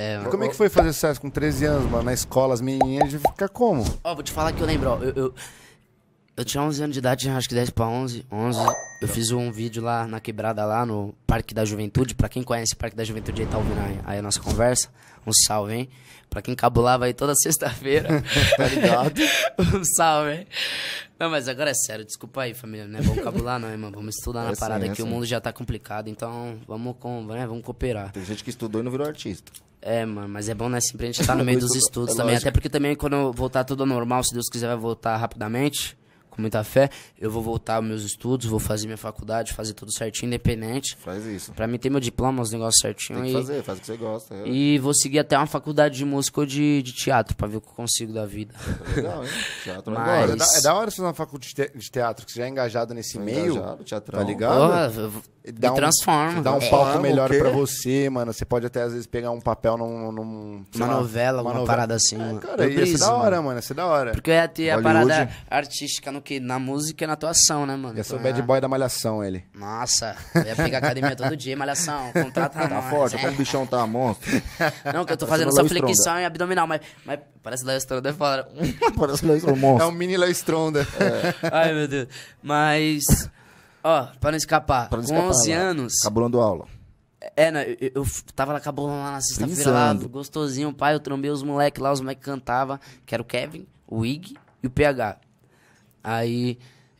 É, Como é que foi fazer sucesso com 13 anos, mano? Na escola, as menininhas, de ficar como? Ó, vou te falar que eu lembro, ó, eu, eu, eu tinha 11 anos de idade, acho que 10 pra 11, 11. Eu fiz um vídeo lá na quebrada, lá no Parque da Juventude. Pra quem conhece o Parque da Juventude aí, tá ouvindo aí, aí a nossa conversa. Um salve, hein? Pra quem cabulava aí toda sexta-feira. tá ligado? um salve, hein? Não, mas agora é sério, desculpa aí, família. Não é bom cabular, não, irmão. Vamos estudar na É parada é o mundo já tá complicado, então vamos, com, né, vamos cooperar. Tem gente que estudou e não virou artista. É, mano, mas é bom, né? Sempre a gente tá no é meio dos estudos é também. Lógico. Até porque também quando voltar tudo normal, se Deus quiser, vai voltar rapidamente com muita fé. Eu vou voltar aos meus estudos, vou fazer minha faculdade, fazer tudo certinho, independente. Faz isso. Pra mim ter meu diploma, os negócios certinho. Tem que e, fazer, faz o que você gosta. É. E vou seguir até uma faculdade de música ou de, de teatro, pra ver o que eu consigo da vida. É legal, hein? Teatro é Mas... é, da, é da hora você fazer uma faculdade de teatro, que você já é engajado nesse é meio. Engajado, teatrão. Tá ligado? Oh, dá um, transforma. Dá um palco melhor pra você, mano. Você pode até às vezes pegar um papel num. num uma lá, novela, uma novela. parada assim. É, cara, ia ser da hora, mano. é ser da hora. Porque eu ia ter Hollywood. a parada artística no que na música e na atuação, né, mano? Eu sou o então bad é boy da malhação, ele. Nossa, eu ia pegar academia todo dia, malhação, contrata Tá nós, forte, é. como o bichão tá, monstro. Não, que eu tô fazendo só flexão e abdominal, mas, mas parece Léo Stronda, é fora. Parece Léo Stronda, monstro. É um mini Léo Stronda. É. Ai, meu Deus. Mas, ó, pra não escapar, pra não com escapar, 11 lá. anos... Cabulando aula. É, né, eu, eu tava lá, cabulando lá na sexta-feira, lá, gostosinho, pai, eu trombei os moleques lá, os moleques cantavam, que era o Kevin, o Ig e o PH. Aí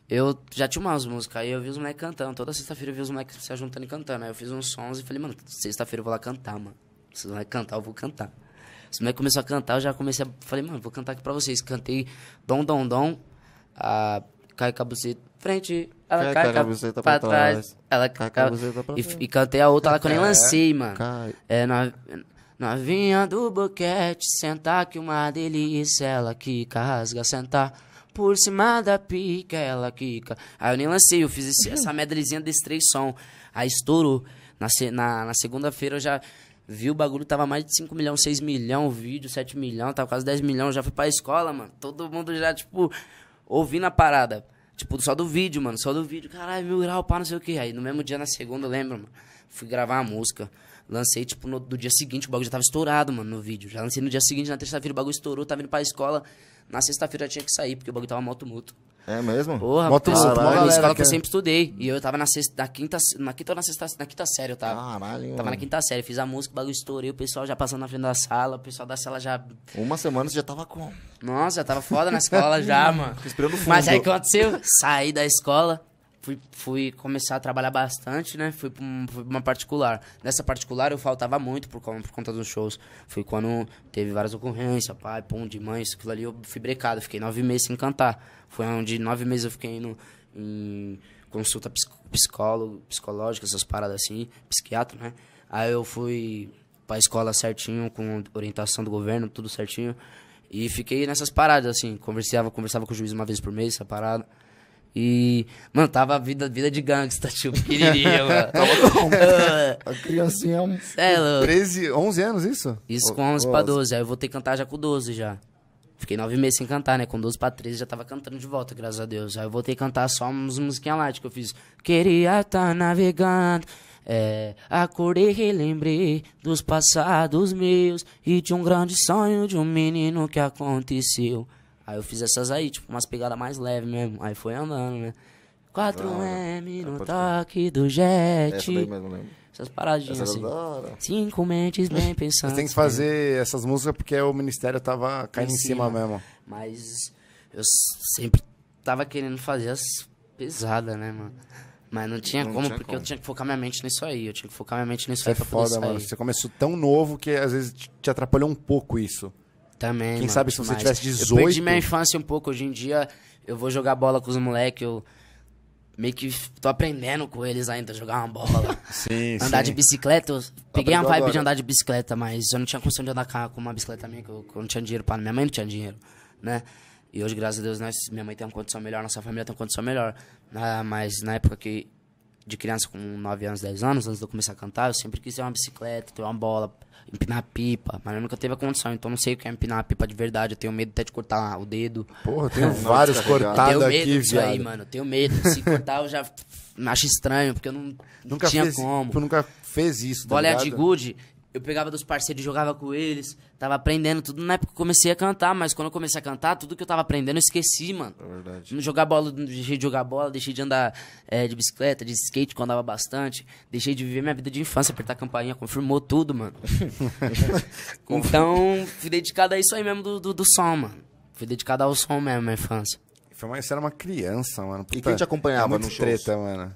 eu já tinha umas músicas, aí eu vi os moleques cantando. Toda sexta-feira eu vi os moleques se juntando e cantando. Aí eu fiz uns sons e falei, mano, sexta-feira eu vou lá cantar, mano. Se os moleques cantar, eu vou cantar. Os moleques começaram a cantar, eu já comecei a. Falei, mano, vou cantar aqui pra vocês. Cantei Dom Dom Dom, a Cai Cabuceta frente, ela cai, cai, cai, pra, pra trás. trás. Ela cai, cai pra e, e, cantei a outra lá que eu nem é, lancei, mano. Cai. É, na, novinha do boquete, sentar que uma delícia, ela que rasga, sentar. Por cima da pica, ela quica. Aí eu nem lancei, eu fiz esse, essa medrezinha desse três som. Aí estourou. Na, na, na segunda-feira eu já vi o bagulho, tava mais de 5 milhões, 6 milhões, vídeo, 7 milhões, tava quase 10 milhões. Já fui pra escola, mano. Todo mundo já, tipo, ouvindo a parada. Tipo, só do vídeo, mano, só do vídeo. Caralho, mil graus, pá, não sei o que. Aí no mesmo dia, na segunda, eu lembro, mano, fui gravar a música. Lancei, tipo, no, do dia seguinte, o bagulho já tava estourado, mano, no vídeo. Já lancei no dia seguinte, na terça-feira, o bagulho estourou, tava indo pra escola. Na sexta-feira tinha que sair, porque o bagulho tava moto muto. É mesmo? Porra, Bota pessoal, uma escola que eu é- sempre estudei. E eu tava na, sexta, na quinta, na quinta ou na sexta, na quinta série eu tava. Caralho, Tava mano. na quinta série, fiz a música, o bagulho estourei, o pessoal já passando na frente da sala, o pessoal da sala já... Uma semana você já tava com... Nossa, já tava foda na escola já, mano. esperando fundo. Mas aí o que aconteceu? Saí da escola, fui, fui começar a trabalhar bastante, né? Fui pra, uma particular. Nessa particular eu faltava muito por, por conta dos shows. Fui quando teve várias ocorrências, pai, pão de mãe, isso, aquilo ali. Eu fui brecado, fiquei nove meses sem cantar. Foi onde nove meses eu fiquei indo em consulta psicólogo, psicológica, essas paradas assim, psiquiatra, né? Aí eu fui pra escola certinho, com orientação do governo, tudo certinho. E fiquei nessas paradas, assim, conversava, conversava com o juiz uma vez por mês, essa parada. E, mano, tava a vida, vida de gangsta, tio, pequenininha, mano. a criancinha é um... 13, 11 é anos, isso? Isso com 11 oh, pra 12. Aí eu voltei a cantar já com 12 já. Fiquei 9 meses sem cantar, né? Com 12 pra 13 já tava cantando de volta, graças a Deus. Aí eu voltei a cantar só umas musiquinhas lá, tipo, eu fiz... Queria tá navegando... É, acordei e lembrei dos passados meus E de um grande sonho de um menino que aconteceu Aí eu fiz essas aí, tipo, umas pegadas mais leves mesmo. Aí foi andando, né? 4M é, no toque do jet. Essa daí mesmo lembro. Essas paradinhas Essa assim. Cinco mentes bem pensando Você tem que fazer né? essas músicas porque o ministério tava caindo em, em cima, cima mesmo. Mas eu sempre tava querendo fazer as pesadas, né, mano? Mas não tinha não como, tinha porque como. eu tinha que focar minha mente nisso aí. Eu tinha que focar minha mente nisso é aí pra foda, poder sair. mano. Você começou tão novo que às vezes te atrapalhou um pouco isso. Também. Quem mano, sabe se você demais. tivesse 18. Eu perdi minha infância um pouco. Hoje em dia eu vou jogar bola com os moleques, eu meio que tô aprendendo com eles ainda, jogar uma bola. sim, andar sim. de bicicleta, eu tá peguei uma vibe agora. de andar de bicicleta, mas eu não tinha condição de andar com uma bicicleta minha, que eu, eu não tinha dinheiro para minha mãe não tinha dinheiro, né? E hoje, graças a Deus, nós, minha mãe tem uma condição melhor, nossa família tem uma condição melhor. Ah, mas na época que de criança com 9 anos, 10 anos, antes de eu começar a cantar, eu sempre quis ter uma bicicleta, ter uma bola, empinar pipa, mas eu nunca teve a condição, então não sei o que é empinar a pipa de verdade, eu tenho medo até de cortar o dedo. Porra, eu tenho vários cortados aqui, viado. Eu tenho medo disso aí, mano, eu tenho medo, se cortar eu já acho estranho, porque eu não, nunca tinha fez, como. Tu nunca fez isso, tá Bola é ligado? de gude, eu pegava dos parceiros, jogava com eles, tava aprendendo tudo. Na época eu comecei a cantar, mas quando eu comecei a cantar, tudo que eu tava aprendendo eu esqueci, mano. É verdade. Jogar bola, deixei de jogar bola, deixei de andar é, de bicicleta, de skate, quando andava bastante. Deixei de viver minha vida de infância, apertar campainha, confirmou tudo, mano. então, fui dedicado a isso aí mesmo do, do, do som, mano. Fui dedicado ao som mesmo, minha infância. Foi, mas você era uma criança, mano. Puta, e quem te acompanhava é no show? treta, mano.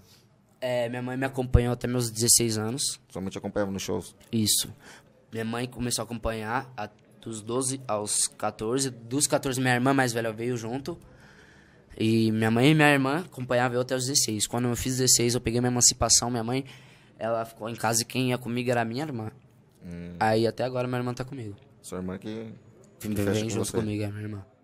É, minha mãe me acompanhou até meus 16 anos. somente acompanhava nos shows? Isso. Minha mãe começou a acompanhar a, dos 12 aos 14. Dos 14, minha irmã mais velha veio junto. E minha mãe e minha irmã acompanhavam eu até os 16. Quando eu fiz 16, eu peguei minha emancipação. Minha mãe, ela ficou em casa e quem ia comigo era minha irmã. Hum. Aí até agora minha irmã tá comigo. Sua irmã que. vem junto com comigo, é minha irmã.